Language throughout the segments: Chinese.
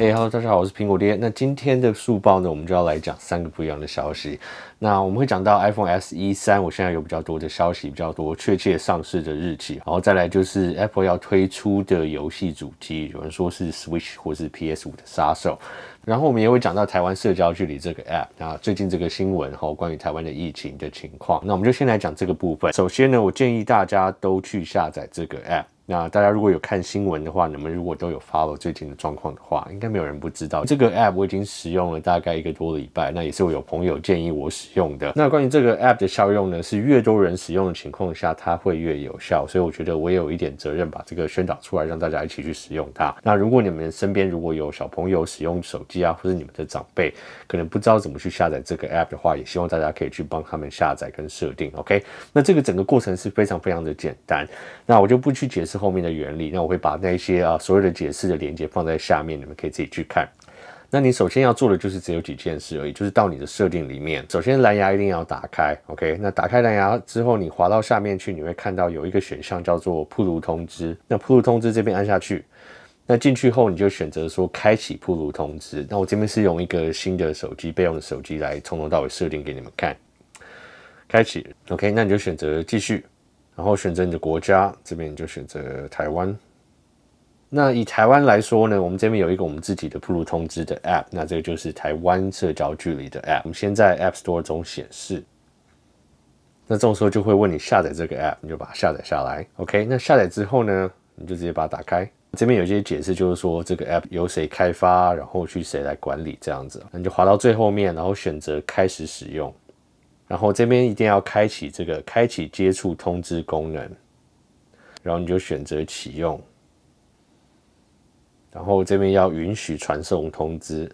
哎，Hello，大家好，我是苹果爹。那今天的速报呢，我们就要来讲三个不一样的消息。那我们会讲到 iPhone SE 三，我现在有比较多的消息，比较多确切上市的日期。然后再来就是 Apple 要推出的游戏主机，有人说是 Switch 或是 PS 五的杀手。然后我们也会讲到台湾社交距离这个 App。那最近这个新闻，哈、关于台湾的疫情的情况，那我们就先来讲这个部分。首先呢，我建议大家都去下载这个 App。那大家如果有看新闻的话，你们如果都有 follow 最近的状况的话，应该没有人不知道。这个 App 我已经使用了大概一个多礼拜，那也是我有朋友建议我使。用的那关于这个 app 的效用呢，是越多人使用的情况下，它会越有效。所以我觉得我也有一点责任，把这个宣导出来，让大家一起去使用它。那如果你们身边如果有小朋友使用手机啊，或者你们的长辈可能不知道怎么去下载这个 app 的话，也希望大家可以去帮他们下载跟设定。OK，那这个整个过程是非常非常的简单。那我就不去解释后面的原理，那我会把那些啊所有的解释的链接放在下面，你们可以自己去看。那你首先要做的就是只有几件事而已，就是到你的设定里面，首先蓝牙一定要打开，OK？那打开蓝牙之后，你滑到下面去，你会看到有一个选项叫做“铺路通知”。那“铺路通知”这边按下去，那进去后你就选择说开启铺路通知。那我这边是用一个新的手机，备用的手机来从头到尾设定给你们看。开启，OK？那你就选择继续，然后选择你的国家，这边你就选择台湾。那以台湾来说呢，我们这边有一个我们自己的铺路通知的 App，那这个就是台湾社交距离的 App。我们先在 App Store 中显示，那这种时候就会问你下载这个 App，你就把它下载下来。OK，那下载之后呢，你就直接把它打开。这边有一些解释，就是说这个 App 由谁开发，然后去谁来管理这样子。那你就滑到最后面，然后选择开始使用。然后这边一定要开启这个开启接触通知功能，然后你就选择启用。然后这边要允许传送通知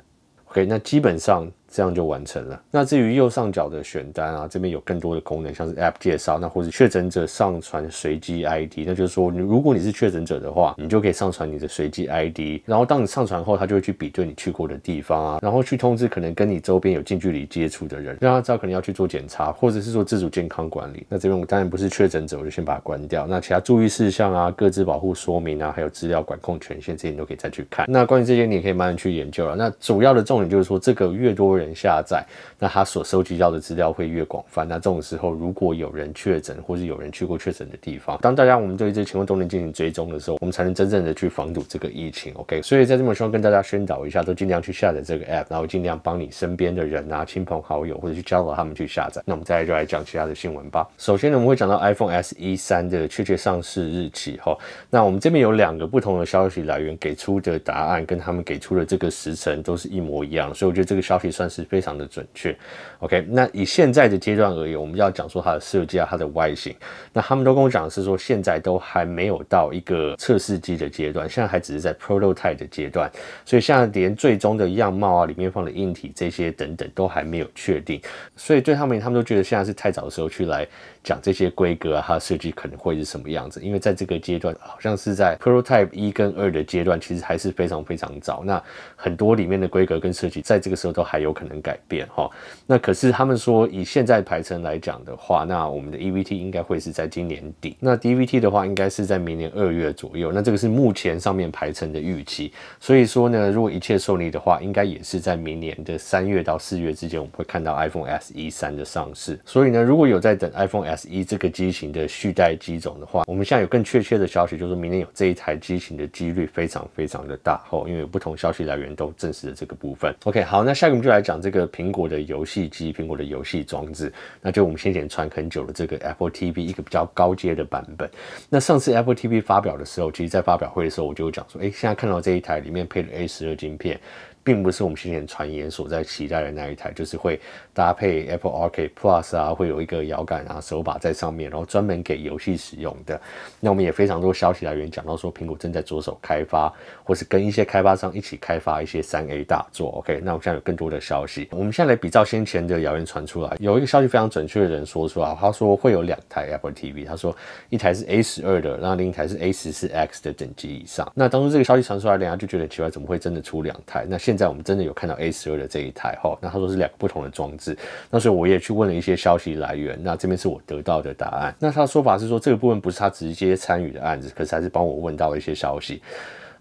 ，OK，那基本上。这样就完成了。那至于右上角的选单啊，这边有更多的功能，像是 App 介绍，那或者确诊者上传随机 ID，那就是说，如果你是确诊者的话，你就可以上传你的随机 ID。然后当你上传后，他就会去比对你去过的地方啊，然后去通知可能跟你周边有近距离接触的人，让他知道可能要去做检查，或者是做自主健康管理。那这边我当然不是确诊者，我就先把它关掉。那其他注意事项啊、各自保护说明啊，还有资料管控权限这些，你都可以再去看。那关于这些，你也可以慢慢去研究了。那主要的重点就是说，这个越多人。下载，那他所收集到的资料会越广泛。那这种时候，如果有人确诊，或是有人去过确诊的地方，当大家我们对这情况都能进行追踪的时候，我们才能真正的去防堵这个疫情。OK，所以在这么希望跟大家宣导一下，都尽量去下载这个 App，然后尽量帮你身边的人啊、亲朋好友，或者去教导他们去下载。那我们再来就来讲其他的新闻吧。首先呢，我们会讲到 iPhone S 一三的确切上市日期哈。那我们这边有两个不同的消息来源给出的答案，跟他们给出的这个时辰都是一模一样，所以我觉得这个消息算。但是非常的准确。OK，那以现在的阶段而言，我们要讲说它的设计啊，它的外形。那他们都跟我讲是说，现在都还没有到一个测试机的阶段，现在还只是在 prototype 的阶段，所以现在连最终的样貌啊，里面放的硬体这些等等都还没有确定。所以对他们，他们都觉得现在是太早的时候去来讲这些规格啊，它的设计可能会是什么样子，因为在这个阶段好像是在 prototype 一跟二的阶段，其实还是非常非常早。那很多里面的规格跟设计，在这个时候都还有。可能改变哈，那可是他们说以现在排程来讲的话，那我们的 E V T 应该会是在今年底，那 D V T 的话应该是在明年二月左右，那这个是目前上面排程的预期。所以说呢，如果一切顺利的话，应该也是在明年的三月到四月之间，我们会看到 iPhone S e 三的上市。所以呢，如果有在等 iPhone S e 这个机型的续代机种的话，我们现在有更确切的消息，就是明年有这一台机型的几率非常非常的大哦，因为有不同消息来源都证实了这个部分。OK，好，那下一个我们就来。讲这个苹果的游戏机，苹果的游戏装置，那就我们先前传很久的这个 Apple TV，一个比较高阶的版本。那上次 Apple TV 发表的时候，其实在发表会的时候，我就讲说，哎，现在看到这一台里面配了 a 十二晶片。并不是我们先前传言所在期待的那一台，就是会搭配 Apple Arcade Plus 啊，会有一个摇杆啊手把在上面，然后专门给游戏使用的。那我们也非常多消息来源讲到说，苹果正在着手开发，或是跟一些开发商一起开发一些三 A 大作。OK，那我们现在有更多的消息，我们现在来比较先前的谣言传出来，有一个消息非常准确的人说出来，他说会有两台 Apple TV，他说一台是 A 十二的，然后另一台是 A 十四 X 的等级以上。那当初这个消息传出来，大家就觉得奇怪，怎么会真的出两台？那现现在我们真的有看到 A 十二的这一台哈，那他说是两个不同的装置，那所以我也去问了一些消息来源，那这边是我得到的答案，那他说法是说这个部分不是他直接参与的案子，可是还是帮我问到了一些消息。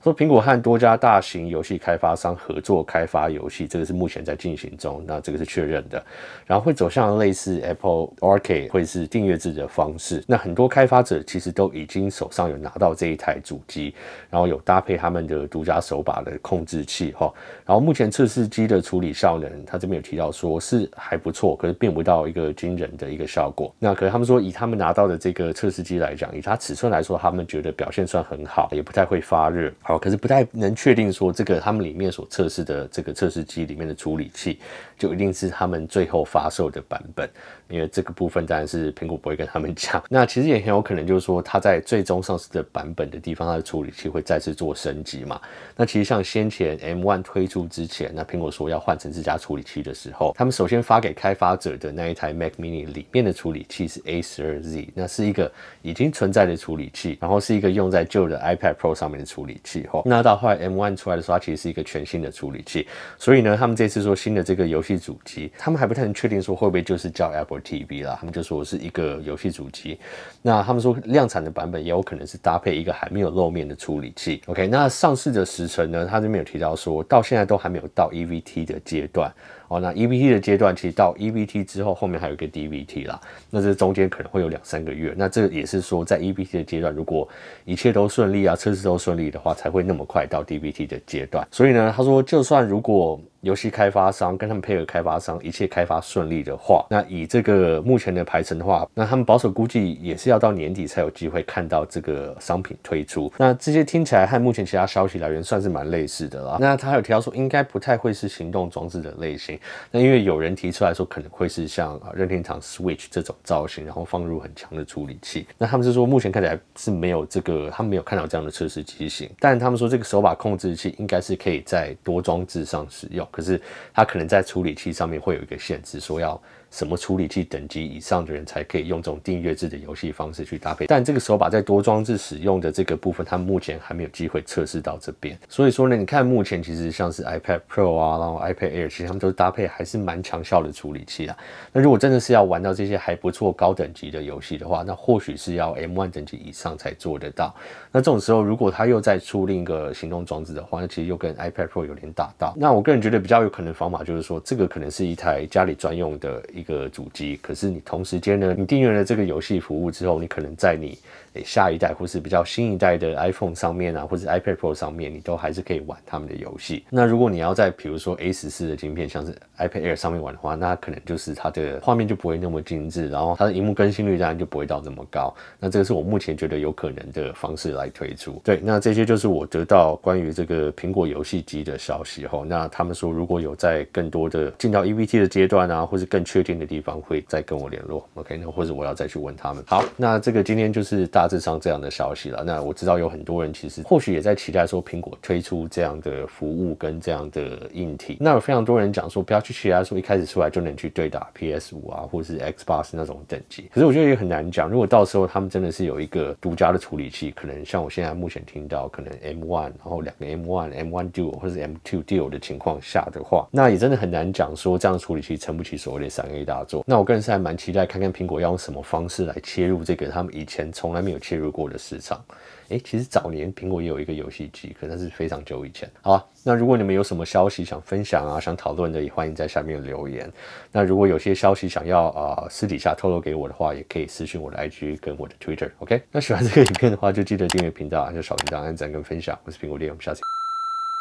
说苹果和多家大型游戏开发商合作开发游戏，这个是目前在进行中，那这个是确认的。然后会走向类似 Apple Arcade 会是订阅制的方式。那很多开发者其实都已经手上有拿到这一台主机，然后有搭配他们的独家手把的控制器，哈。然后目前测试机的处理效能，他这边有提到说是还不错，可是变不到一个惊人的一个效果。那可是他们说以他们拿到的这个测试机来讲，以它尺寸来说，他们觉得表现算很好，也不太会发热。可是不太能确定说这个他们里面所测试的这个测试机里面的处理器就一定是他们最后发售的版本，因为这个部分当然是苹果不会跟他们讲。那其实也很有可能就是说它在最终上市的版本的地方，它的处理器会再次做升级嘛？那其实像先前 M1 推出之前，那苹果说要换成自家处理器的时候，他们首先发给开发者的那一台 Mac Mini 里面的处理器是 A12Z，那是一个已经存在的处理器，然后是一个用在旧的 iPad Pro 上面的处理器。那到后来 M1 出来的时候，它其实是一个全新的处理器，所以呢，他们这次说新的这个游戏主机，他们还不太能确定说会不会就是叫 Apple TV 啦，他们就说是一个游戏主机。那他们说量产的版本也有可能是搭配一个还没有露面的处理器。OK，那上市的时辰呢，他这边有提到说，到现在都还没有到 EVT 的阶段。那 e b t 的阶段，其实到 e b t 之后，后面还有一个 DBT 啦。那这中间可能会有两三个月。那这个也是说，在 e b t 的阶段，如果一切都顺利啊，测试都顺利的话，才会那么快到 DBT 的阶段。所以呢，他说，就算如果游戏开发商跟他们配合，开发商一切开发顺利的话，那以这个目前的排程的话，那他们保守估计也是要到年底才有机会看到这个商品推出。那这些听起来和目前其他消息来源算是蛮类似的啦。那他有提到说，应该不太会是行动装置的类型。那因为有人提出来说，可能会是像任天堂 Switch 这种造型，然后放入很强的处理器。那他们是说，目前看起来是没有这个，他们没有看到这样的测试机型。但他们说，这个手把控制器应该是可以在多装置上使用。可是，它可能在处理器上面会有一个限制，说要。什么处理器等级以上的人才可以用这种订阅制的游戏方式去搭配？但这个手把在多装置使用的这个部分，它目前还没有机会测试到这边。所以说呢，你看目前其实像是 iPad Pro 啊，然后 iPad Air，其实他们都搭配还是蛮强效的处理器啊。那如果真的是要玩到这些还不错高等级的游戏的话，那或许是要 M1 等级以上才做得到。那这种时候，如果它又再出另一个行动装置的话，那其实又跟 iPad Pro 有点打到。那我个人觉得比较有可能，的方法就是说这个可能是一台家里专用的。一一个主机，可是你同时间呢？你订阅了这个游戏服务之后，你可能在你。哎，下一代或是比较新一代的 iPhone 上面啊，或者 iPad Pro 上面，你都还是可以玩他们的游戏。那如果你要在比如说 A14 的芯片，像是 iPad Air 上面玩的话，那可能就是它的画面就不会那么精致，然后它的荧幕更新率当然就不会到那么高。那这个是我目前觉得有可能的方式来推出。对，那这些就是我得到关于这个苹果游戏机的消息后，那他们说如果有在更多的进到 EBT 的阶段啊，或是更确定的地方，会再跟我联络。OK，那或者我要再去问他们。好，那这个今天就是大。大致上这样的消息了。那我知道有很多人其实或许也在期待说苹果推出这样的服务跟这样的硬体。那有非常多人讲说不要去期待说一开始出来就能去对打 PS 五啊或者是 X 八 x 那种等级。可是我觉得也很难讲。如果到时候他们真的是有一个独家的处理器，可能像我现在目前听到可能 M one 然后两个 M one M one do 或者 M two do 的情况下的话，那也真的很难讲说这样处理器撑不起所谓的三 A 大作。那我个人是还蛮期待看看苹果要用什么方式来切入这个他们以前从来没有。有切入过的市场，诶，其实早年苹果也有一个游戏机，可是非常久以前。好啊，那如果你们有什么消息想分享啊，想讨论的，也欢迎在下面留言。那如果有些消息想要啊私底下透露给我的话，也可以私信我的 IG 跟我的 Twitter。OK，那喜欢这个影片的话，就记得订阅频道按小铃铛、按赞跟分享。我是苹果店，我们下次。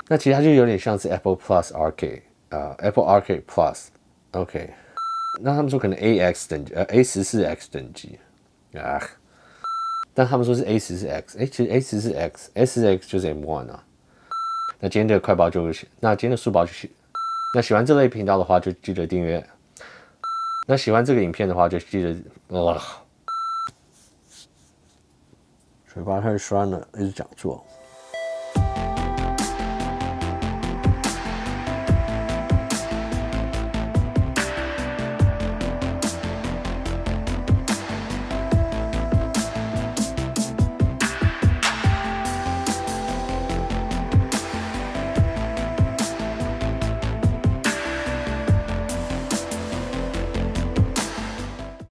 那其实就有点像是 Apple Plus a R c a d e 啊，Apple a R c a d e Plus OK，那他们说可能 A X 等级呃 A 十四 X 等级啊。但他们说是 A 十是 X，哎，其实 A 十是 X，S 是 X 就是 M one 啊。那今天的快报就是，那今天的速报就是，那喜欢这类频道的话就记得订阅，那喜欢这个影片的话就记得哇、水包太酸了，一直讲错。